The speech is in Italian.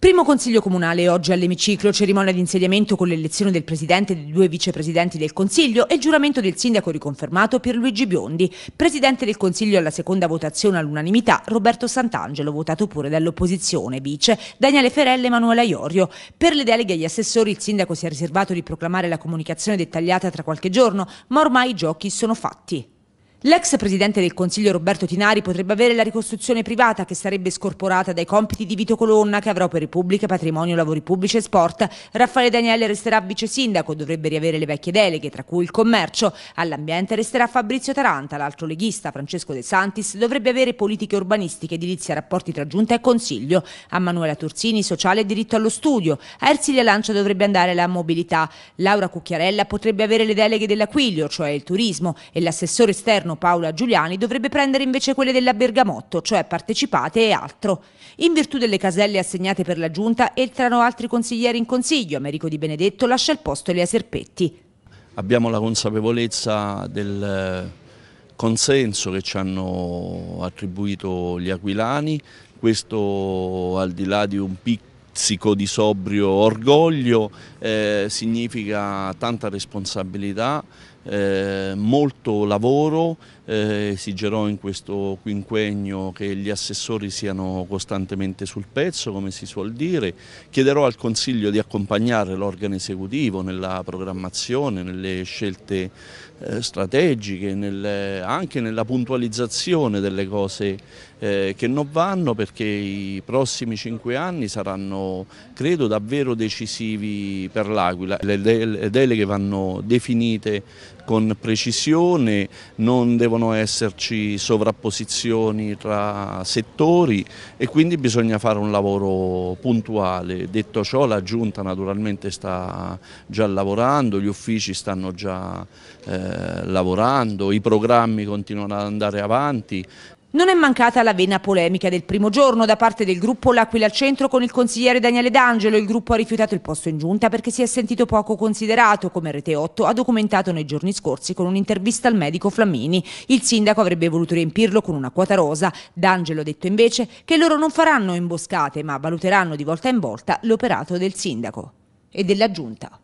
Primo consiglio comunale oggi all'emiciclo, cerimonia di insediamento con l'elezione del presidente e dei due vicepresidenti del consiglio e giuramento del sindaco riconfermato Pierluigi Biondi. Presidente del consiglio alla seconda votazione all'unanimità Roberto Sant'Angelo, votato pure dall'opposizione, vice Daniele Ferelle e Manuela Iorio. Per le deleghe agli assessori il sindaco si è riservato di proclamare la comunicazione dettagliata tra qualche giorno, ma ormai i giochi sono fatti. L'ex presidente del Consiglio Roberto Tinari potrebbe avere la ricostruzione privata che sarebbe scorporata dai compiti di Vito Colonna che avrà per Repubblica, Patrimonio, Lavori Pubblici e Sport. Raffaele Daniele resterà vice sindaco, dovrebbe riavere le vecchie deleghe, tra cui il commercio. All'ambiente resterà Fabrizio Taranta, l'altro leghista Francesco De Santis, dovrebbe avere politiche urbanistiche, edilizia, rapporti tra giunta e consiglio. A Manuela Torsini, sociale e diritto allo studio. A Ersilia Lancia dovrebbe andare la mobilità. Laura Cucchiarella potrebbe avere le deleghe dell'Aquilio, cioè il turismo, e l'assessore esterno governo Paola Giuliani dovrebbe prendere invece quelle della Bergamotto, cioè partecipate e altro. In virtù delle caselle assegnate per la giunta entrano altri consiglieri in consiglio. Americo Di Benedetto lascia il posto Elia Serpetti. Abbiamo la consapevolezza del eh, consenso che ci hanno attribuito gli aquilani, questo al di là di un pizzico di sobrio orgoglio, eh, significa tanta responsabilità eh, molto lavoro, eh, esigerò in questo quinquennio che gli assessori siano costantemente sul pezzo, come si suol dire, chiederò al Consiglio di accompagnare l'organo esecutivo nella programmazione, nelle scelte eh, strategiche, nel, anche nella puntualizzazione delle cose eh, che non vanno perché i prossimi cinque anni saranno credo davvero decisivi per l'Aquila. le deleghe vanno definite con precisione, non devono esserci sovrapposizioni tra settori e quindi bisogna fare un lavoro puntuale. Detto ciò la Giunta naturalmente sta già lavorando, gli uffici stanno già eh, lavorando, i programmi continuano ad andare avanti non è mancata la vena polemica del primo giorno da parte del gruppo L'Aquila al Centro con il consigliere Daniele D'Angelo. Il gruppo ha rifiutato il posto in giunta perché si è sentito poco considerato, come Rete 8 ha documentato nei giorni scorsi con un'intervista al medico Flamini. Il sindaco avrebbe voluto riempirlo con una quota rosa. D'Angelo ha detto invece che loro non faranno imboscate ma valuteranno di volta in volta l'operato del sindaco e della giunta.